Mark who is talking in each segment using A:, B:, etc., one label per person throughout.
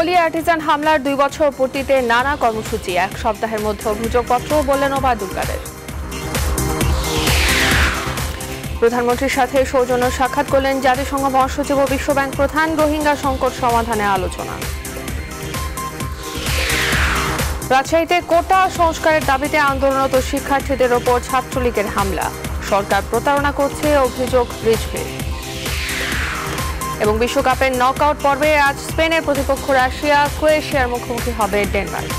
A: Holey Artisan হামলার দুই বছর পূর্তিতে নানা কর্মসূচি এক সপ্তাহের মধ্যে অভিযোগপত্র বললেন ওবায়দুল কাদের প্রধানমন্ত্রীর সাথে সৌজন্য সাক্ষাৎ করলেন জাতিসংঘ মহাসচিব ও বিশ্বব্যাংক প্রধান রোহিঙ্গা সংকট সমাধানে আলোচনা রাজশাহীতে কোটা সংস্কারের দাবিতে আন্দোলনরত শিক্ষার্থীদের ওপর ছাত্রলীগের হামলা সরকার প্রতারণা করছে অভিযোগ রিজভির এবং বিশ্বকাপের নকআউট পর্বে আজ স্পেনের প্রতিপক্ষ রাশিয়া ক্রোয়েশিয়ার মুখোমুখি হবে ডেনমার্ক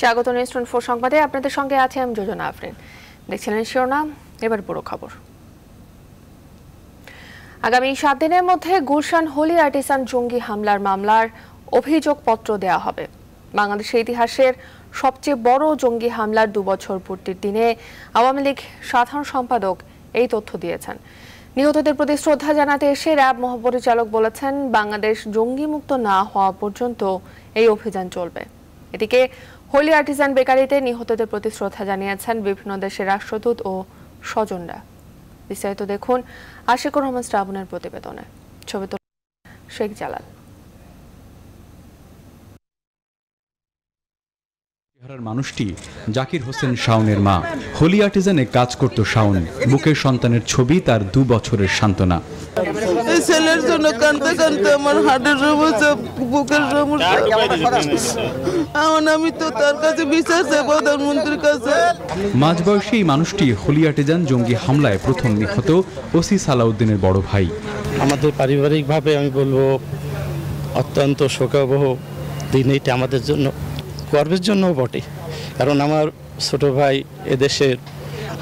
A: স্বাগত নিউজ টোয়েন্টি সংবাদে আপনাদের সঙ্গে আছে আমি যোজনা আফরিন দেখছিলেন শিরোনাম এবার পুরো খবর আগামী সাত দিনের মধ্যে গুলশান হোলি আর্টিসান জঙ্গি হামলার মামলার অভিযোগপত্র দেয়া হবে বাংলাদেশের ইতিহাসের সবচেয়ে বড় জঙ্গি হামলার দুবছর পূর্তির দিনে আওয়ামী লীগ সাধারণ সম্পাদক এই তথ্য দিয়েছেন নিহতদের প্রতি শ্রদ্ধা জানাতে এসে র্যাব মহাপরিচালক বলেছেন বাংলাদেশ জঙ্গি মুক্ত না হওয়া পর্যন্ত এই অভিযান চলবে এদিকে হোলি আর্টিসান বেকারিতে নিহতদের প্রতি শ্রদ্ধা জানিয়েছেন বিভিন্ন দেশের রাষ্ট্রদূত ও স্বজনরা বিস্তারিত দেখুন আশিকুর রহমান শ্রাবণের প্রতিবেদনে ছবি তোলা শেখ জালাল
B: মানুষটি জাকির হোসেন শাওনের মা হোলি আর্টিজানে কাজ করত শাওন বুকের সন্তানের ছবি তার দু বছরের সান্ত্বনা
C: ছেলের জন্য কানতে কানতে আমার হার্টের সমস্যা বুকের সমস্যা আমি তো তার কাছে বিচার প্রধানমন্ত্রীর কাছে
B: মাঝবয়সী এই মানুষটি হোলি আর্টিজান জঙ্গি হামলায় প্রথম নিহত ওসি সালাউদ্দিনের বড় ভাই আমাদের পারিবারিকভাবে আমি বলবো অত্যন্ত শোকাবহ দিন এইটা আমাদের জন্য গর্বের জন্যও বটে কারণ আমার ছোট ভাই এদেশের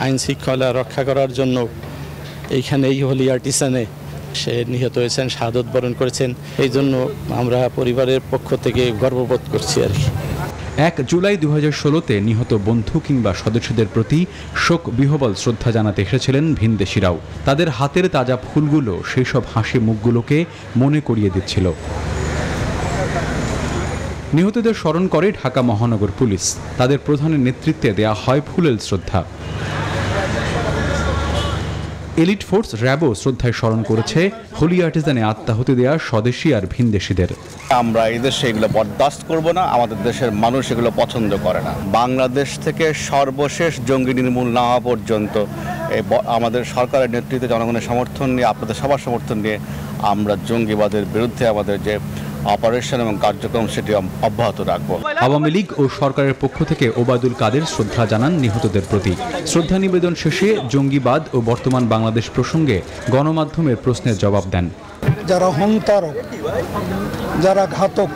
B: আইন শৃঙ্খলা রক্ষা করার জন্য এইখানে এই হোলি আর্টিসানে সে নিহত হয়েছেন শাহাদত বরণ করেছেন এই জন্য আমরা পরিবারের পক্ষ থেকে গর্ববোধ করছি আর কি এক জুলাই দু হাজার ষোলোতে নিহত বন্ধু কিংবা সদস্যদের প্রতি শোক বিহবল শ্রদ্ধা জানাতে এসেছিলেন ভিনদেশিরাও তাদের হাতের তাজা ফুলগুলো সেই সব হাসি মুখগুলোকে মনে করিয়ে দিচ্ছিল নিহতদের স্মরণ করে ঢাকা মহানগর পুলিশ তাদের প্রধানের নেতৃত্বে দেয়া হয় ফুলেল শ্রদ্ধা এলিট ফোর্স র্যাবও শ্রদ্ধায় স্মরণ করেছে হোলি আর্টিজানে আত্মাহতি দেয়া স্বদেশি আর ভিনদেশিদের
D: আমরা এই দেশে এগুলো বরদাস্ত করব না আমাদের দেশের মানুষ এগুলো পছন্দ করে না বাংলাদেশ থেকে সর্বশেষ জঙ্গি নির্মূল না হওয়া পর্যন্ত আমাদের সরকারের নেতৃত্বে জনগণের সমর্থন নিয়ে আপনাদের সবার সমর্থন নিয়ে আমরা জঙ্গিবাদের বিরুদ্ধে আমাদের যে অপারেশন এবং কার্যক্রম সেটি অব্যাহত রাখব
B: আওয়ামী লীগ ও সরকারের পক্ষ থেকে ওবায়দুল কাদের শ্রদ্ধা জানান নিহতদের প্রতি শ্রদ্ধা নিবেদন শেষে জঙ্গিবাদ ও বর্তমান বাংলাদেশ প্রসঙ্গে গণমাধ্যমের প্রশ্নের জবাব দেন
C: যারা হংতারক যারা ঘাতক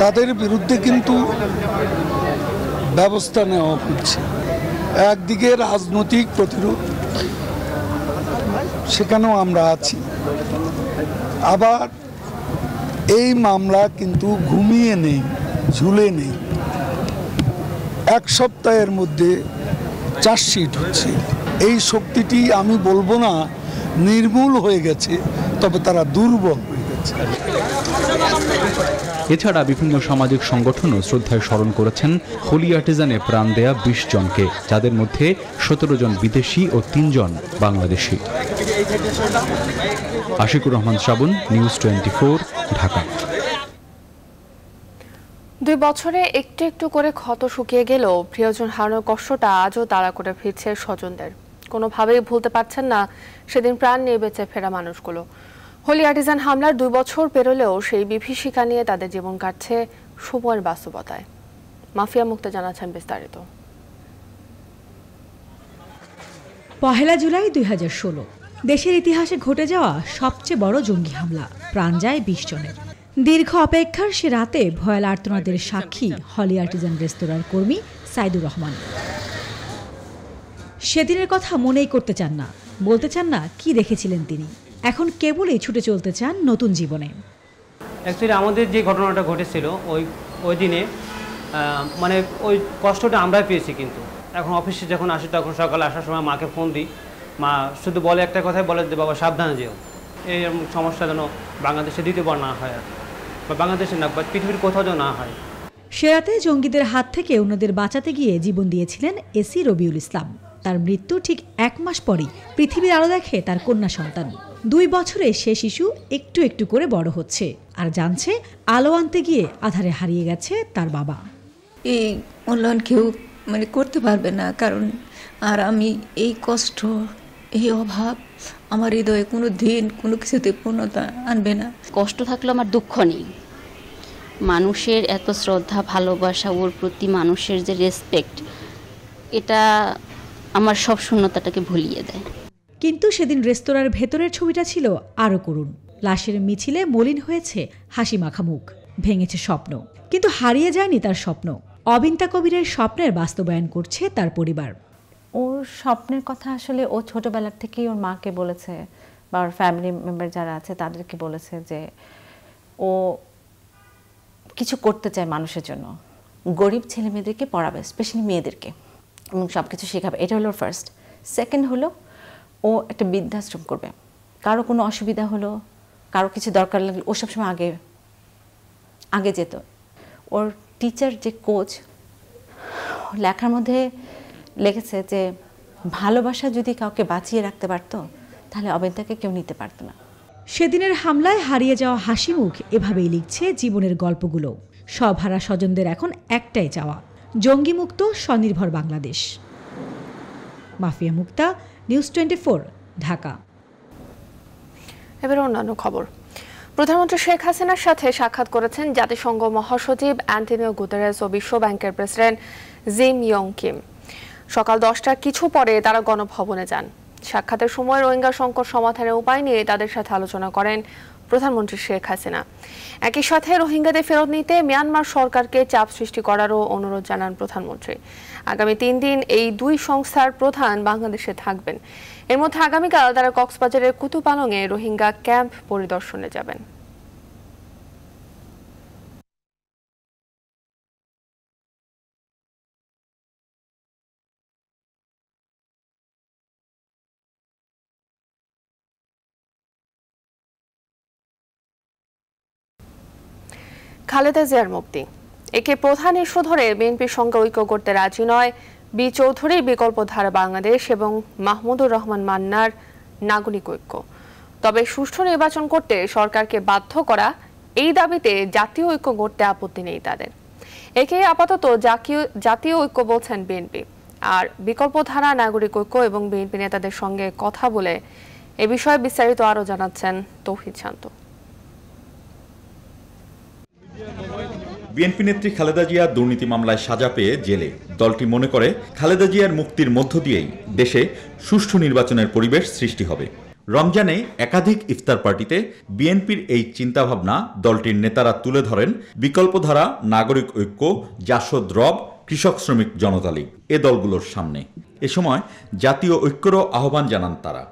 C: তাদের বিরুদ্ধে কিন্তু ব্যবস্থা নেওয়া হচ্ছে একদিকে রাজনৈতিক প্রতিরোধ সেখানেও আমরা আছি আবার এই মামলা কিন্তু ঘুমিয়ে নেই ঝুলে নেই এক সপ্তাহের মধ্যে চার্জশিট হচ্ছে এই শক্তিটি আমি বলবো না নির্মূল হয়ে গেছে তবে তারা দুর্বল
B: এছাড়া বিভিন্ন সামাজিক সংগঠনও শ্রদ্ধায় স্মরণ করেছেন হোলি আর্টিজানে প্রাণ দেয়া বিশ জনকে যাদের মধ্যে সতেরো জন বিদেশি ও তিনজন বাংলাদেশি আশিকুর রহমান শ্রাবণ নিউজ টোয়েন্টি ঢাকা
A: দুই বছরে একটু একটু করে ক্ষত শুকিয়ে গেলেও প্রিয়জন হারানোর কষ্টটা আজও তাড়া করে ফিরছে স্বজনদের কোনোভাবেই ভুলতে পারছেন না সেদিন প্রাণ নিয়ে বেঁচে ফেরা মানুষগুলো হোলি আর্টিজান হামলার দুই বছর পেরোলেও সেই বিভীষিকা নিয়ে তাদের জীবন কাটছে সময়ের বাস্তবতায় মাফিয়া মুক্ত জানাচ্ছেন বিস্তারিত
E: পহেলা জুলাই দুই দেশের ইতিহাসে ঘটে যাওয়া সবচেয়ে বড় জঙ্গি হামলা প্রাণ যায় বিশ জনের দীর্ঘ অপেক্ষার সে রাতে ভয়াল আর্তনাদের সাক্ষী হলি আর্টিজান রেস্তোরাঁর কর্মী সাইদুর রহমান সেদিনের কথা মনেই করতে চান না বলতে চান না কি দেখেছিলেন তিনি এখন কেবলই ছুটে চলতে চান নতুন জীবনে
F: অ্যাকচুয়ালি আমাদের যে ঘটনাটা ঘটেছিল ওই ওই দিনে মানে ওই কষ্টটা আমরাই পেয়েছি কিন্তু এখন অফিসে যখন আসি তখন সকালে আসার সময় মাকে ফোন দিই মা শুধু বলে একটা কথাই বলে যে বাবা সাবধানে যেও এই সমস্যা যেন বাংলাদেশে দ্বিতীয়বার না হয় আর বা বাংলাদেশে না বা পৃথিবীর কোথাও যেন না হয়
E: সেরাতে জঙ্গিদের হাত থেকে অন্যদের বাঁচাতে গিয়ে জীবন দিয়েছিলেন এসি রবিউল ইসলাম তার মৃত্যু ঠিক এক মাস পরই পৃথিবীর আলো দেখে তার কন্যা সন্তান দুই বছরে সে শিশু একটু একটু করে বড় হচ্ছে আর জানছে আলো আনতে গিয়ে আধারে হারিয়ে গেছে তার বাবা এই অনলাইন কেউ মানে করতে পারবে না কারণ আর আমি এই কষ্ট এই অভাব আমার হৃদয়ে কোনো দিন কোনো কিছুতে পূর্ণতা আনবে না কষ্ট থাকলে আমার দুঃখ নেই মানুষের এত শ্রদ্ধা ভালোবাসা ওর প্রতি মানুষের যে রেসপেক্ট এটা আমার সব শূন্যতাটাকে ভুলিয়ে দেয় কিন্তু সেদিন রেস্তোরাঁর ভেতরের ছবিটা ছিল আরও করুণ লাশের মিছিলে মলিন হয়েছে হাসি মাখা মুখ ভেঙেছে স্বপ্ন কিন্তু হারিয়ে যায়নি তার স্বপ্ন অবিন্তা কবিরের স্বপ্নের বাস্তবায়ন করছে তার পরিবার ওর স্বপ্নের কথা আসলে ও ছোটবেলার থেকেই ওর মাকে বলেছে বা ওর ফ্যামিলি মেম্বার যারা আছে তাদেরকে বলেছে যে ও কিছু করতে চায় মানুষের জন্য গরিব ছেলে মেয়েদেরকে পড়াবে স্পেশালি মেয়েদেরকে এবং সব কিছু শেখাবে এটা হলো ফার্স্ট সেকেন্ড হলো ও একটা বৃদ্ধাশ্রম করবে কারো কোনো অসুবিধা হলো কারো কিছু দরকার লাগলে ও সবসময় আগে আগে যেত ওর টিচার যে কোচ লেখার মধ্যে লেগেছে যে ভালোবাসা যদি কাউকে বাঁচিয়ে রাখতে পারতো তাহলে অবেদাকে কেউ নিতে পারতো না সেদিনের হামলায় হারিয়ে যাওয়া হাসি মুখ এভাবেই লিখছে জীবনের গল্পগুলো সব হারা স্বজনদের এখন একটাই চাওয়া জঙ্গিমুক্ত স্বনির্ভর Bangladesh mafia Mukta news twenty Dhaka
A: এবার অন্যান্য খবর প্রধানমন্ত্রী শেখ হাসিনার সাথে সাক্ষাৎ করেছেন জাতিসংঘ মহাসচিব অ্যান্টনিও গুতেরেস ও বিশ্ব ব্যাংকের প্রেসিডেন্ট জিম ইয়ং কিম সকাল দশটার কিছু পরে তারা গণভবনে যান সাক্ষাতের সময় রোহিঙ্গা সংকট সমাধানের উপায় নিয়ে তাদের সাথে আলোচনা করেন প্রধানমন্ত্রী শেখ হাসিনা একই সাথে রোহিঙ্গাদের ফেরত নিতে মিয়ানমার সরকারকে চাপ সৃষ্টি করারও অনুরোধ জানান প্রধানমন্ত্রী আগামী তিন দিন এই দুই সংস্থার প্রধান বাংলাদেশে থাকবেন এর মধ্যে আগামীকাল তারা কক্সবাজারের এ রোহিঙ্গা ক্যাম্প পরিদর্শনে যাবেন খালেদা জিয়ার মুক্তি একে প্রধান ইস্যু ধরে বিএনপির সঙ্গে ঐক্য করতে রাজি নয় বি চৌধুরী বিকল্প ধারা বাংলাদেশ এবং মাহমুদুর রহমান মান্নার নাগরিক ঐক্য তবে সুষ্ঠু নির্বাচন করতে সরকারকে বাধ্য করা এই দাবিতে জাতীয় ঐক্য গড়তে আপত্তি নেই তাদের একে আপাতত জাতীয় ঐক্য বলছেন বিএনপি আর বিকল্প ধারা নাগরিক ঐক্য এবং বিএনপি নেতাদের সঙ্গে কথা বলে এ বিষয়ে বিস্তারিত আরও জানাচ্ছেন তৌহিদ শান্ত
D: বিএনপি নেত্রী খালেদা জিয়া দুর্নীতি মামলায় সাজা পেয়ে জেলে দলটি মনে করে খালেদা জিয়ার মুক্তির মধ্য দিয়েই দেশে সুষ্ঠু নির্বাচনের পরিবেশ সৃষ্টি হবে রমজানে একাধিক ইফতার পার্টিতে বিএনপির এই চিন্তাভাবনা দলটির নেতারা তুলে ধরেন বিকল্পধারা নাগরিক ঐক্য জাসদ রব কৃষক শ্রমিক জনতা লীগ এ দলগুলোর সামনে এ সময় জাতীয় ঐক্যরও আহ্বান জানান তারা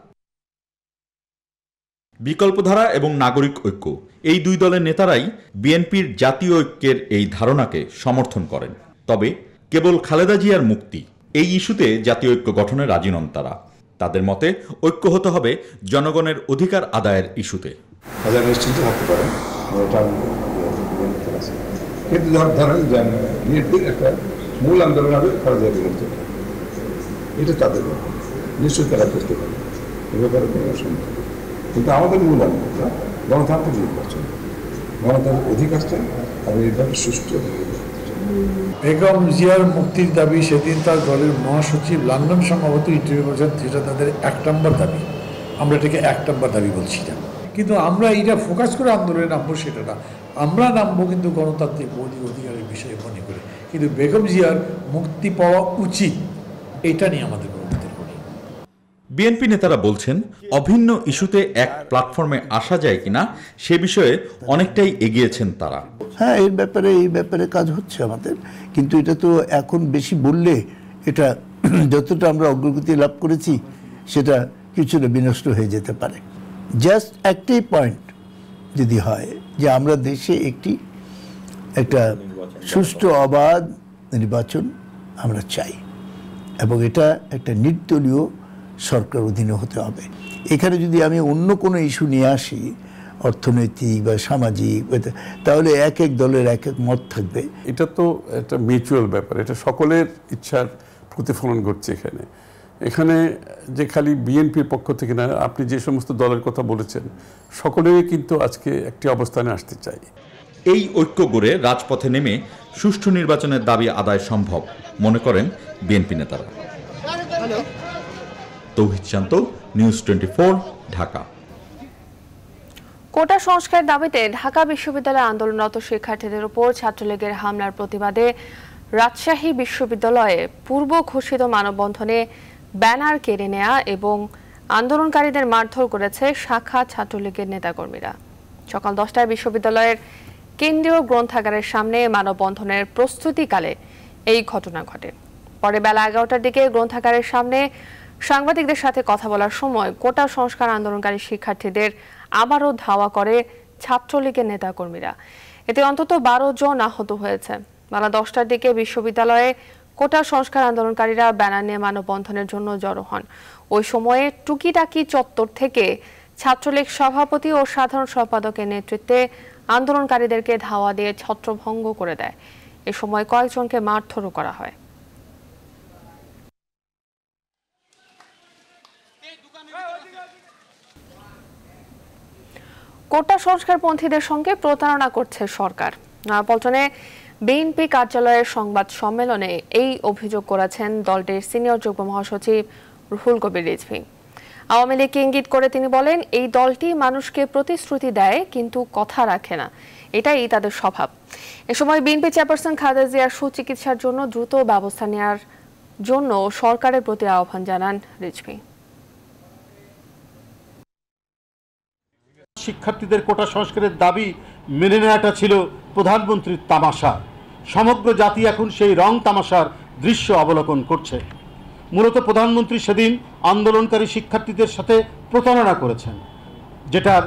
D: বিকল্পধারা এবং নাগরিক ঐক্য এই দুই দলের নেতারাই বিএনপির জাতীয় ঐক্যের এই ধারণাকে সমর্থন করেন তবে কেবল খালেদা জিয়ার মুক্তি এই ইস্যুতে জাতীয় ঐক্য গঠনে রাজি নন তারা তাদের মতে ঐক্য হতে হবে জনগণের অধিকার আদায়ের ইস্যুতে
C: নিশ্চিন্ত থাকতে পারেন কিন্তু ধরেন একটা মূল আন্দোলন হবে খালেদা এটা তাদের নিশ্চয়ই তারা করতে পারে এ ব্যাপারে কোনো কিন্তু আমাদের মূল আন্দোলন গণতান্ত্রিক নির্বাচন গণতান্ত্রিক অধিকার চাই আর নির্বাচন সুষ্ঠু বেগম জিয়ার মুক্তির দাবি সেদিন তার দলের মহাসচিব লন্ডন সম্ভবত ইন্টারভিউ করেছেন সেটা তাদের এক নম্বর দাবি আমরা এটাকে এক নম্বর দাবি বলছি না কিন্তু আমরা এইটা ফোকাস করে আন্দোলনে নামবো সেটা না আমরা নামবো কিন্তু গণতান্ত্রিক মৌলিক অধিকারের বিষয়ে মনে করে কিন্তু বেগম জিয়ার মুক্তি পাওয়া উচিত এটা নিয়ে আমাদের বলতে
D: বিএনপি নেতারা বলছেন অভিন্ন ইস্যুতে এক প্ল্যাটফর্মে আসা যায় কিনা
C: সে বিষয়ে অনেকটাই এগিয়েছেন তারা হ্যাঁ এর ব্যাপারে এই ব্যাপারে কাজ হচ্ছে আমাদের কিন্তু এটা তো এখন বেশি বললে এটা যতটা আমরা অগ্রগতি লাভ করেছি সেটা কিছুটা বিনষ্ট হয়ে যেতে পারে জাস্ট একটাই পয়েন্ট যদি হয় যে আমরা দেশে একটি একটা সুষ্ঠু অবাধ নির্বাচন আমরা চাই এবং এটা একটা নির্দলীয় সরকার অধীনে হতে হবে এখানে যদি আমি অন্য কোনো ইস্যু নিয়ে আসি অর্থনৈতিক বা সামাজিক তাহলে এক এক দলের এক এক মত থাকবে এটা তো একটা মিউচুয়াল ব্যাপার এটা সকলের ইচ্ছার প্রতিফলন ঘটছে এখানে এখানে
D: যে খালি বিএনপির পক্ষ থেকে না আপনি যে সমস্ত দলের কথা বলেছেন সকলেরই কিন্তু আজকে একটি অবস্থানে আসতে চাই এই ঐক্য গড়ে রাজপথে নেমে সুষ্ঠু নির্বাচনের দাবি আদায় সম্ভব মনে করেন বিএনপি নেতারা Tauhid Shanto news twenty Dhaka
A: quota সংস্কার দাবিতে ঢাকা বিশ্ববিদ্যালয়ে আন্দোলনরত শিক্ষার্থীদের উপর ছাত্রলীগের হামলার প্রতিবাদে রাজশাহী বিশ্ববিদ্যালয়ে পূর্ব ঘোষিত মানববন্ধনে ব্যানার কেড়ে নেয়া এবং আন্দোলনকারীদের মারধর করেছে শাখা ছাত্রলীগের নেতাকর্মীরা সকাল দশটায় বিশ্ববিদ্যালয়ের কেন্দ্রীয় গ্রন্থাগারের সামনে মানববন্ধনের প্রস্তুতিকালে এই ঘটনা ঘটে পরে বেলা এগারোটার দিকে গ্রন্থাগারের সামনে সাংবাদিকদের সাথে কথা বলার সময় কোটা সংস্কার আন্দোলনকারী শিক্ষার্থীদের আবারও ধাওয়া করে ছাত্রলীগের নেতাকর্মীরা এতে অন্তত বারো জন আহত হয়েছে বেলা দশটার দিকে বিশ্ববিদ্যালয়ে কোটা সংস্কার আন্দোলনকারীরা ব্যানার নিয়ে মানববন্ধনের জন্য জড়ো হন ওই সময়ে টুকিটাকি চত্বর থেকে ছাত্রলীগ সভাপতি ও সাধারণ সম্পাদকের নেতৃত্বে আন্দোলনকারীদেরকে ধাওয়া দিয়ে ছত্রভঙ্গ করে দেয় এ সময় কয়েকজনকে মারধরও করা হয় কোটা সংস্কারপন্থীদের সঙ্গে প্রতারণা করছে সরকার নয়াপল্টনে বিএনপি কার্যালয়ের সংবাদ সম্মেলনে এই অভিযোগ করেছেন দলটির সিনিয়র যুগ্ম মহাসচিব রুহুল কবির রিজভি আওয়ামী লীগকে ইঙ্গিত করে তিনি বলেন এই দলটি মানুষকে প্রতিশ্রুতি দেয় কিন্তু কথা রাখে না এটাই তাদের স্বভাব এ সময় বিএনপি চেয়ারপারসন খালেদা জিয়ার সুচিকিৎসার জন্য দ্রুত ব্যবস্থা নেওয়ার জন্য সরকারের প্রতি আহ্বান জানান রিজভী
C: শিক্ষার্থীদের কোটা সংস্কারের দাবি মেনে নেওয়াটা ছিল প্রধানমন্ত্রীর তামাশা সমগ্র জাতি এখন সেই রং তামাশার দৃশ্য অবলোকন করছে মূলত প্রধানমন্ত্রী সেদিন আন্দোলনকারী শিক্ষার্থীদের সাথে প্রতারণা করেছেন যেটার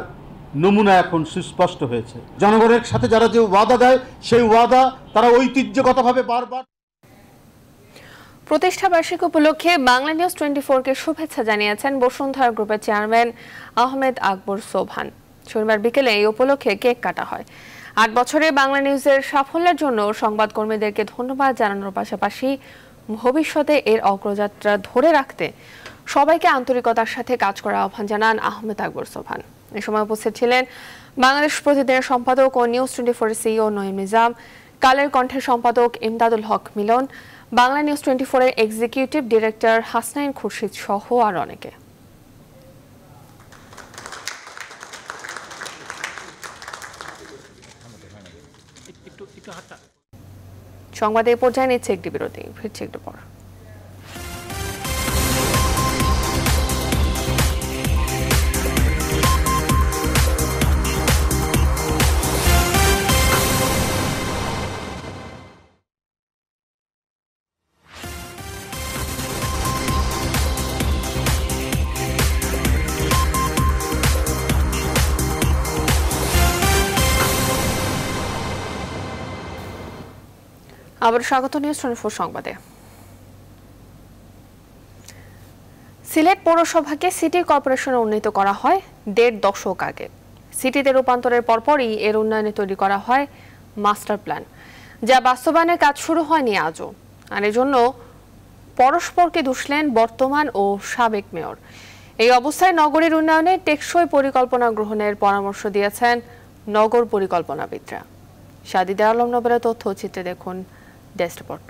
C: নমুনা এখন সুস্পষ্ট হয়েছে জনগণের সাথে যারা যে ওয়াদা দেয় সেই ওয়াদা তারা ঐতিহ্যগতভাবে
A: বারবার প্রতিষ্ঠা বার্ষিক উপলক্ষে বাংলা নিউজ টোয়েন্টি ফোরকে শুভেচ্ছা জানিয়েছেন বসুন্ধরা গ্রুপের চেয়ারম্যান আহমেদ আকবর সোভান শনিবার বিকেলে এই উপলক্ষে কেক কাটা হয় আট বছরে বাংলা নিউজের সাফল্যের জন্য সংবাদকর্মীদেরকে ধন্যবাদ জানানোর পাশাপাশি ভবিষ্যতে এর অগ্রযাত্রা ধরে রাখতে সবাইকে আন্তরিকতার সাথে কাজ করার আহ্বান জানান আহমেদ আকবর সোভান এ সময় উপস্থিত ছিলেন বাংলাদেশ প্রতিদিনের সম্পাদক ও news twenty four CEO Nayeem Nizam কালের কণ্ঠের সম্পাদক ইমদাদুল হক মিলন বাংলা নিউজ টোয়েন্টি ফোরের এক্সিকিউটিভ ডিরেক্টর হাসনাইন খুরশিদ সহ আর অনেকে সংবাদ এ পর্যায়ে নিচ্ছে একটি বিরতি ফিরছি একটু পর আবার স্বাগত নিউজ টোয়েন্টি সংবাদে সিলেট পৌরসভাকে সিটি কর্পোরেশনে উন্নীত করা হয় দেড় দশক আগে সিটিতে রূপান্তরের পরপরই এর উন্নয়নে তৈরি করা হয় মাস্টার প্ল্যান যা বাস্তবায়নের কাজ শুরু হয়নি আজও আর এজন্য পরস্পরকে দুষলেন বর্তমান ও সাবেক মেয়র এই অবস্থায় নগরের উন্নয়নে টেকসই পরিকল্পনা গ্রহণের পরামর্শ দিয়েছেন নগর পরিকল্পনাবিদরা সাদিদা আলম তথ্য তথ্যচিত্রে দেখুন ডেস্ক রিপোর্ট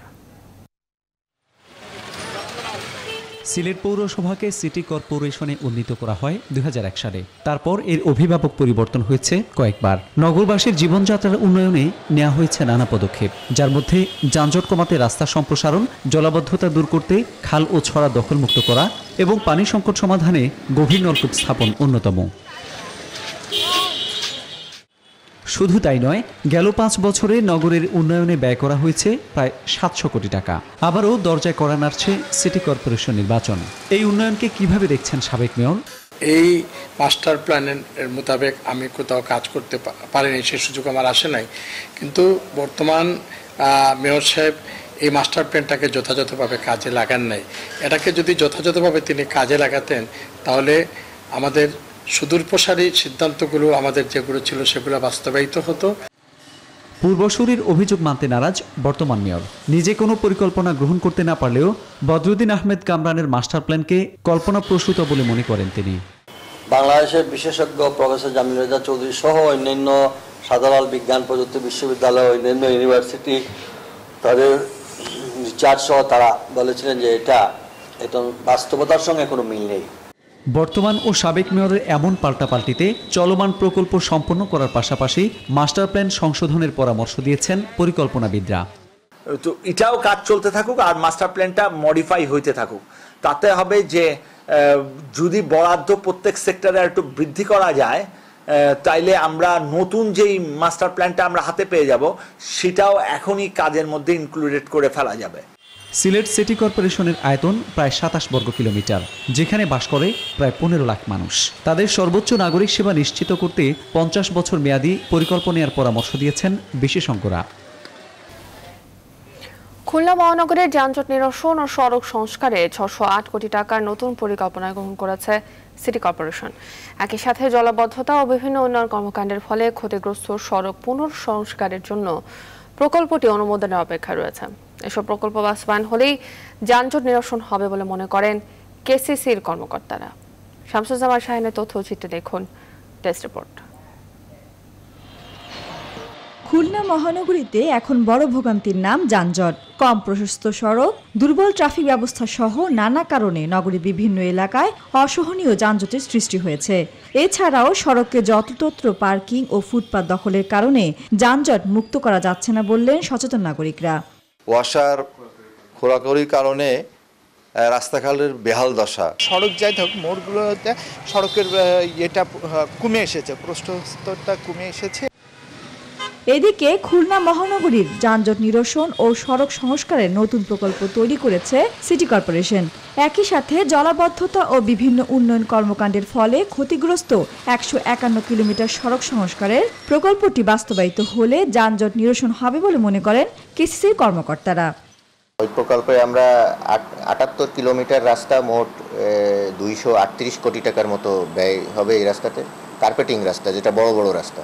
F: সিলেট পৌরসভাকে সিটি কর্পোরেশনে উন্নীত করা হয় দুই সালে তারপর এর অভিভাবক পরিবর্তন হয়েছে কয়েকবার নগরবাসীর জীবনযাত্রার উন্নয়নে নেওয়া হয়েছে নানা পদক্ষেপ যার মধ্যে যানজট কমাতে রাস্তা সম্প্রসারণ জলাবদ্ধতা দূর করতে খাল ও ছড়া দখলমুক্ত করা এবং পানি সংকট সমাধানে গভীর নলকূপ স্থাপন অন্যতম শুধু তাই নয় গেল পাঁচ বছরে নগরের উন্নয়নে ব্যয় করা হয়েছে প্রায় সাতশো কোটি টাকা আবারও দরজায় করা নাড়ছে সিটি কর্পোরেশন নির্বাচন এই উন্নয়নকে কিভাবে দেখছেন সাবেক মেয়র
B: এই মাস্টার প্ল্যানের মোতাবেক আমি কোথাও কাজ করতে পারিনি সে সুযোগ আমার আসে নাই কিন্তু বর্তমান মেয়র সাহেব এই মাস্টার প্ল্যানটাকে যথাযথভাবে কাজে লাগান নাই এটাকে যদি যথাযথভাবে তিনি কাজে লাগাতেন তাহলে আমাদের সুদূরপ্রসারী সিদ্ধান্তগুলো আমাদের যেগুলো ছিল সেগুলো বাস্তবায়িত হতো
F: পূর্বসূরির অভিযোগ মানতে নারাজ বর্তমান মেয়র নিজে কোনো পরিকল্পনা গ্রহণ করতে না পারলেও বদরুদ্দিন আহমেদ কামরানের মাস্টার প্ল্যানকে কল্পনাপ্রসূত বলে মনে করেন তিনি
C: বাংলাদেশের বিশেষজ্ঞ প্রফেসর জামিল রেজা চৌধুরী সহ অন্যান্য সাধারণ বিজ্ঞান প্রযুক্তি বিশ্ববিদ্যালয় অন্যান্য ইউনিভার্সিটি তাদের রিচার্জ সহ তারা বলেছিলেন যে এটা এটা বাস্তবতার সঙ্গে
F: কোনো মিল নেই বর্তমান ও সাবেক মেয়রের এমন পাল্টাপাল্টিতে চলমান প্রকল্প সম্পন্ন করার পাশাপাশি মাস্টার প্ল্যান সংশোধনের পরামর্শ দিয়েছেন পরিকল্পনাবিদরা
D: তো এটাও কাজ চলতে থাকুক আর মাস্টার প্ল্যানটা মডিফাই হইতে থাকুক তাতে হবে যে যদি বরাদ্দ প্রত্যেক সেক্টরে একটু বৃদ্ধি করা যায় তাইলে আমরা নতুন যেই মাস্টার প্ল্যানটা আমরা হাতে পেয়ে যাব সেটাও এখনই কাজের মধ্যে ইনক্লুডেড করে ফেলা যাবে
F: সিলেট সিটি কর্পোরেশনের আয়তন প্রায় সাতাশ বর্গ কিলোমিটার যেখানে বাস করে প্রায় পনেরো লাখ মানুষ তাদের সর্বোচ্চ নাগরিক সেবা নিশ্চিত করতে পঞ্চাশ বছর মেয়াদী পরিকল্পনার পরামর্শ দিয়েছেন বিশেষজ্ঞরা
A: খুলনা মহানগরের যানজট নিরসন ও সড়ক সংস্কারে ছশো আট কোটি টাকার নতুন পরিকল্পনা গ্রহণ করেছে সিটি কর্পোরেশন একই সাথে জলাবদ্ধতা ও বিভিন্ন উন্নয়ন কর্মকাণ্ডের ফলে ক্ষতিগ্রস্ত সড়ক পুনর্সংস্কারের জন্য প্রকল্পটি অনুমোদনের অপেক্ষা রয়েছে এসব প্রকল্প বাস্তবায়ন হলেই যানজট নিরসন হবে বলে মনে করেন কেসিসির কর্মকর্তারা শামসুজ্জামান শাহিনের তথ্যচিত্রে দেখুন টেস্ট রিপোর্ট
G: খুলনা মহানগরীতে এখন বড় ভোগান্তির নাম যানজট কম প্রশস্ত সড়ক দুর্বল ট্রাফিক ব্যবস্থা সহ নানা কারণে নগরীর বিভিন্ন এলাকায় অসহনীয় যানজটের সৃষ্টি হয়েছে এছাড়াও সড়কে যত্রতত্র পার্কিং ও ফুটপাত দখলের কারণে যানজট মুক্ত করা যাচ্ছে না বললেন সচেতন নাগরিকরা
C: কুয়াশার খোরাখড়ির কারণে রাস্তাঘাটের বেহাল দশা সড়ক যাই হোক মোড়গুলোতে সড়কের এটা কমে এসেছে প্রস্থস্তরটা কমে এসেছে
G: এদিকে খুলনা মহানগরীর যানজট নিরসন ও সড়ক সংস্কারের নতুন প্রকল্প তৈরি করেছে সিটি কর্পোরেশন একই সাথে জলাবদ্ধতা ও বিভিন্ন উন্নয়ন কর্মকাণ্ডের ফলে ক্ষতিগ্রস্ত একশো একান্ন কিলোমিটার সড়ক সংস্কারের প্রকল্পটি বাস্তবায়িত হলে যানজট নিরসন হবে বলে মনে করেন কেসিসির কর্মকর্তারা
C: ওই প্রকল্পে আমরা আটাত্তর কিলোমিটার রাস্তা মোট দুইশো কোটি টাকার মতো ব্যয় হবে এই রাস্তাতে কার্পেটিং রাস্তা যেটা বড় বড় রাস্তা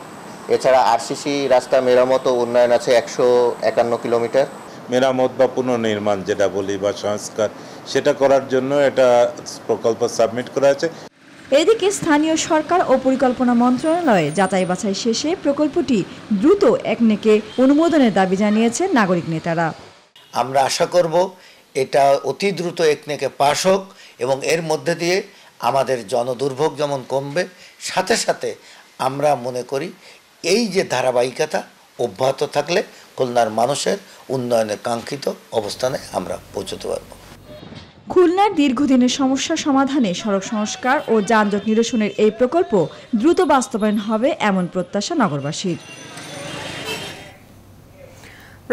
C: এছাড়া আরসিসি রাস্তা মেরামত ও উন্নয়ন আছে একশো একান্ন কিলোমিটার মেরামত বা পুনর্নির্মাণ যেটা বলি বা সংস্কার সেটা করার জন্য এটা প্রকল্প সাবমিট করা আছে
G: এদিকে স্থানীয় সরকার ও পরিকল্পনা মন্ত্রণালয়ে যাচাই বাছাই শেষে প্রকল্পটি দ্রুত একনেকে অনুমোদনের দাবি জানিয়েছে নাগরিক নেতারা
C: আমরা আশা করব এটা অতি দ্রুত একনেকে পাশ হোক এবং এর মধ্যে দিয়ে আমাদের জনদুর্ভোগ যেমন কমবে সাথে সাথে আমরা মনে করি এই যে ধারাবাহিকতা অব্যাহত থাকলে খুলনার মানুষের উন্নয়নের কাঙ্ক্ষিত অবস্থানে আমরা পৌঁছতে পারব
G: খুলনার দীর্ঘদিনের সমস্যা সমাধানে সড়ক সংস্কার ও যানজট নিরসনের এই প্রকল্প দ্রুত বাস্তবায়ন হবে এমন প্রত্যাশা নগরবাসীর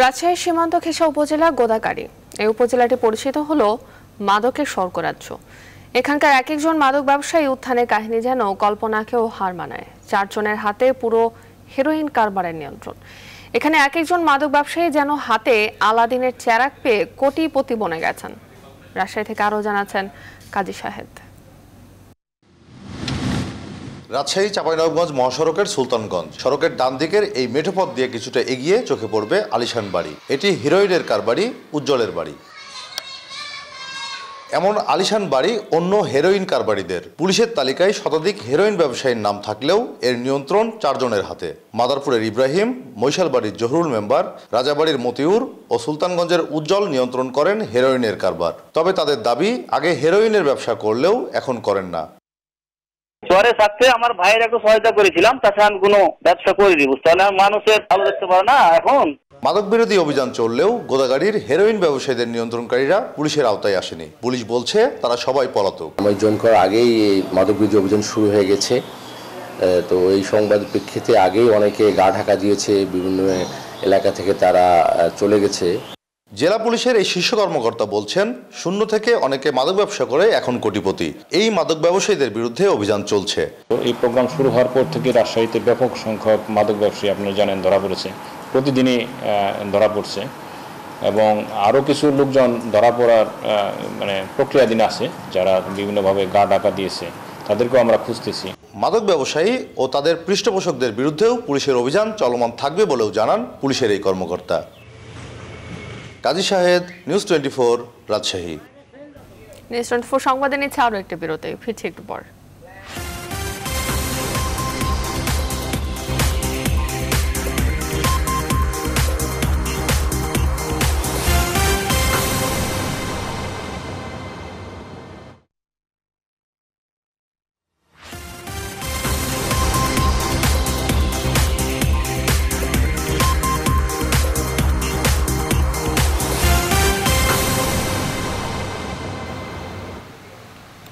A: রাজশাহীর সীমান্ত খেসা উপজেলা গোদাকারী এই উপজেলাটি পরিচিত হল মাদকের স্বর্গরাজ্য এখানকার এক একজন মাদক ব্যবসায়ী উত্থানের কাহিনী যেন কল্পনাকেও হার মানায় চারজনের হাতে পুরো হেরোইন কারবারের নিয়ন্ত্রণ এখানে এক একজন মাদক ব্যবসায়ী যেন হাতে আলাদিনের চেরাক পেয়ে কোটিপতি বনে গেছেন রাজশাহী থেকে আরও জানাচ্ছেন কাজী সাহেদ
C: রাজশাহী চাপাইনগঞ্জ মহাসড়কের সুলতানগঞ্জ সড়কের ডান দিকের এই মেঠোপথ দিয়ে কিছুটা এগিয়ে চোখে পড়বে আলিশান বাড়ি এটি হিরোইনের কারবারি উজ্জ্বলের বাড়ি এমন আলিশান বাড়ি অন্য হেরোইন কারবারিদের পুলিশের তালিকায় শতাধিক হেরোইন ব্যবসায়ীর নাম থাকলেও এর নিয়ন্ত্রণ চারজনের হাতে মাদারপুরের ইব্রাহিম মৈশালবাড়ির জহরুল মেম্বার রাজাবাড়ির মতিউর ও সুলতানগঞ্জের উজ্জ্বল নিয়ন্ত্রণ করেন হেরোইনের কারবার তবে তাদের দাবি আগে হেরোইনের ব্যবসা করলেও এখন করেন না চরের সাথে আমার ভাইয়ের একটু সহায়তা করেছিলাম তাছাড়া আমি কোনো ব্যবসা করিনি বুঝতে তাহলে মানুষের ভালো দেখতে পারে না এখন মাদক বিরোধী অভিযান চললেও গোদাগাড়ির হেরোইন ব্যবসায়ীদের নিয়ন্ত্রণকারীরা পুলিশের আওতায় আসেনি পুলিশ বলছে তারা সবাই পলাতক আমার জয়েন করার আগেই এই মাদক বিরোধী অভিযান শুরু হয়ে গেছে তো এই সংবাদ প্রেক্ষিতে আগেই অনেকে গা ঢাকা দিয়েছে বিভিন্ন এলাকা থেকে তারা চলে গেছে জেলা পুলিশের এই শীর্ষ কর্মকর্তা বলছেন শূন্য থেকে অনেকে মাদক ব্যবসা করে এখন কোটিপতি এই মাদক ব্যবসায়ীদের বিরুদ্ধে অভিযান চলছে এই প্রোগ্রাম শুরু হওয়ার পর থেকে রাজশাহীতে ব্যাপক সংখ্যক মাদক ব্যবসায়ী আপনি জানেন ধরা পড়েছে প্রতিদিনই ধরা পড়ছে এবং আরও কিছু লোকজন ধরা পড়ার মানে প্রক্রিয়াধীন আছে যারা বিভিন্নভাবে গা ডাকা দিয়েছে তাদেরকেও আমরা খুঁজতেছি মাদক ব্যবসায়ী ও তাদের পৃষ্ঠপোষকদের বিরুদ্ধেও পুলিশের অভিযান চলমান থাকবে বলেও জানান পুলিশের এই কর্মকর্তা Kazi Shahed news twenty four Rajshahi
A: news twenty four সংবাদে নিচ্ছে আরও একটি বিরতি ফিরছি একটু পর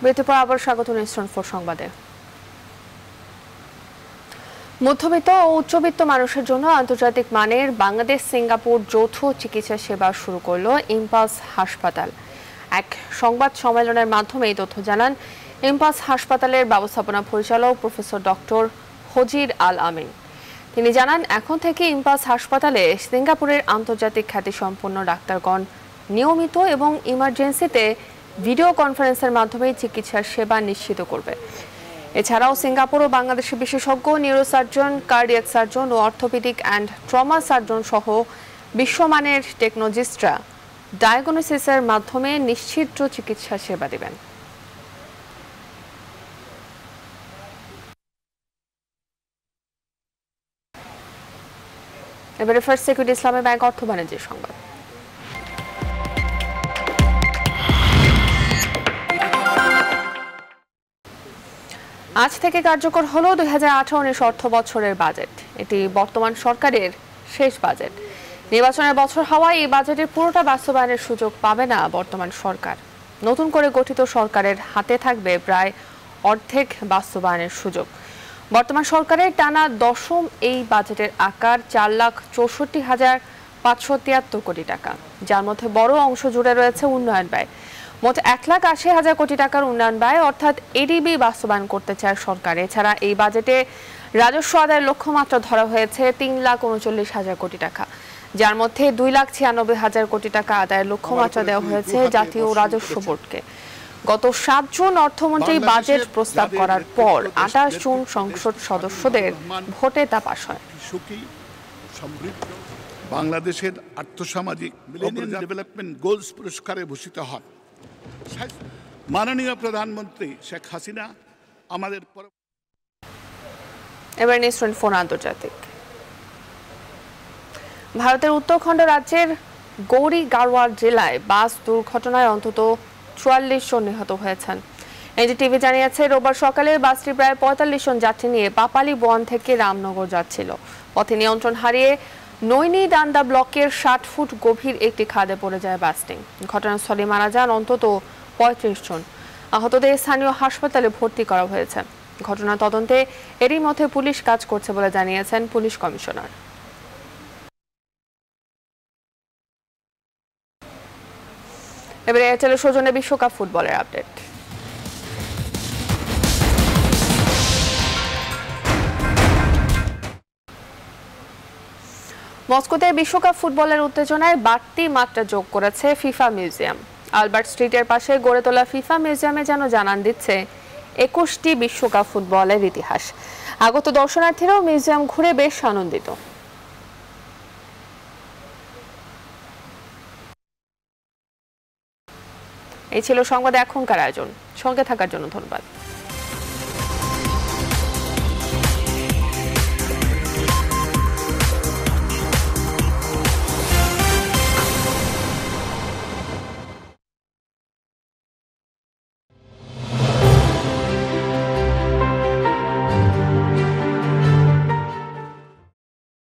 A: বিরতির আবার স্বাগত নিউজ ফোর সংবাদে মধ্যবিত্ত ও উচ্চবিত্ত মানুষের জন্য আন্তর্জাতিক মানের বাংলাদেশ সিঙ্গাপুর যৌথ চিকিৎসা সেবা শুরু করল ইম্পাস হাসপাতাল এক সংবাদ সম্মেলনের মাধ্যমে এই তথ্য জানান ইম্পাস হাসপাতালের ব্যবস্থাপনা পরিচালক প্রফেসর ডক্টর হজির আল আমিন তিনি জানান এখন থেকে ইম্পাস হাসপাতালে সিঙ্গাপুরের আন্তর্জাতিক খ্যাতিসম্পন্ন ডাক্তারগণ নিয়মিত এবং ইমার্জেন্সিতে ভিডিও কনফারেন্সের মাধ্যমে চিকিৎসা সেবা নিশ্চিত করবে এছাড়াও সিঙ্গাপুর ও বাংলাদেশের বিশেষজ্ঞ নিউরোসার্জন কার্ডিয়াক সার্জন ও অর্থোপেডিক অ্যান্ড ট্রমা সার্জন সহ বিশ্বমানের টেকনোলজিস্টরা ডায়াগনোসিসের মাধ্যমে নিশ্চিত্র চিকিৎসা সেবা দেবেন এবারে ফার্স্ট সিকিউরিটি ইসলামী ব্যাংক অর্থ বাণিজ্যের সংবাদ আজ থেকে কার্যকর হলো দুই হাজার আঠারো উনিশ অর্থ বছরের বাজেট এটি বর্তমান সরকারের শেষ বাজেট নির্বাচনের বছর হওয়ায় এই বাজেটের পুরোটা বাস্তবায়নের সুযোগ পাবে না বর্তমান সরকার নতুন করে গঠিত সরকারের হাতে থাকবে প্রায় অর্ধেক বাস্তবায়নের সুযোগ বর্তমান সরকারের টানা দশম এই বাজেটের আকার চার লাখ চৌষট্টি হাজার পাঁচশো তিয়াত্তর কোটি টাকা যার মধ্যে বড় অংশ জুড়ে রয়েছে উন্নয়ন ব্যয় মোট এক লাখ আশি হাজার কোটি টাকার উন্নয়ন ব্যয় অর্থাৎ এডিবি বাস্তবায়ন করতে চায় সরকার এছাড়া এই বাজেটে রাজস্ব আদায়ের লক্ষ্যমাত্রা ধরা হয়েছে তিন লাখ উনচল্লিশ হাজার কোটি টাকা যার মধ্যে দুই লাখ ছিয়ানব্বই হাজার কোটি টাকা আদায়ের লক্ষ্যমাত্রা দেওয়া হয়েছে জাতীয় রাজস্ব বোর্ডকে গত সাত জুন অর্থমন্ত্রী বাজেট প্রস্তাব করার পর আঠাশ জুন সংসদ সদস্যদের ভোটে তা পাশ হয়
D: বাংলাদেশের আর্থসামাজিক ডেভেলপমেন্ট গোলস পুরস্কারে ভূষিত হয় মাননীয় প্রধানমন্ত্রী শেখ হাসিনা আমাদের
A: ভারতের উত্তরখণ্ড রাজ্যের গৌরী গারওয়াল জেলায় বাস দুর্ঘটনায় অন্তত চুয়াল্লিশ জন নিহত হয়েছেন এনডিটিভি জানিয়েছে রোববার সকালে বাসটি প্রায় পঁয়তাল্লিশ জন যাত্রী নিয়ে পাপালি বন থেকে রামনগর যাচ্ছিল পথে নিয়ন্ত্রণ হারিয়ে নৈনি ডান্দা ব্লকের ষাট ফুট গভীর একটি খাদে পড়ে যায় বাসটি ঘটনাস্থলে মারা যান অন্তত পঁয়ত্রিশ জন আহতদের স্থানীয় হাসপাতালে ভর্তি করা হয়েছে ঘটনা তদন্তে এরই মধ্যে পুলিশ কাজ করছে বলে জানিয়েছেন পুলিশ কমিশনার এবারে এয়ারটেলের সৌজন্যে বিশ্বকাপ ফুটবলের আপডেট মস্কোতে বিশ্বকাপ ফুটবলের উত্তেজনায় বাড়তি মাত্রা যোগ করেছে ফিফা মিউজিয়াম আলবার্ট স্ট্রিটের পাশে গড়ে তোলা ফিফা মিউজিয়ামে যেন জানান দিচ্ছে একুশটি বিশ্বকাপ ফুটবলের ইতিহাস আগত দর্শনার্থীরাও মিউজিয়াম ঘুরে বেশ আনন্দিত এই ছিল সংবাদ এখনকার আয়োজন সঙ্গে থাকার জন্য ধন্যবাদ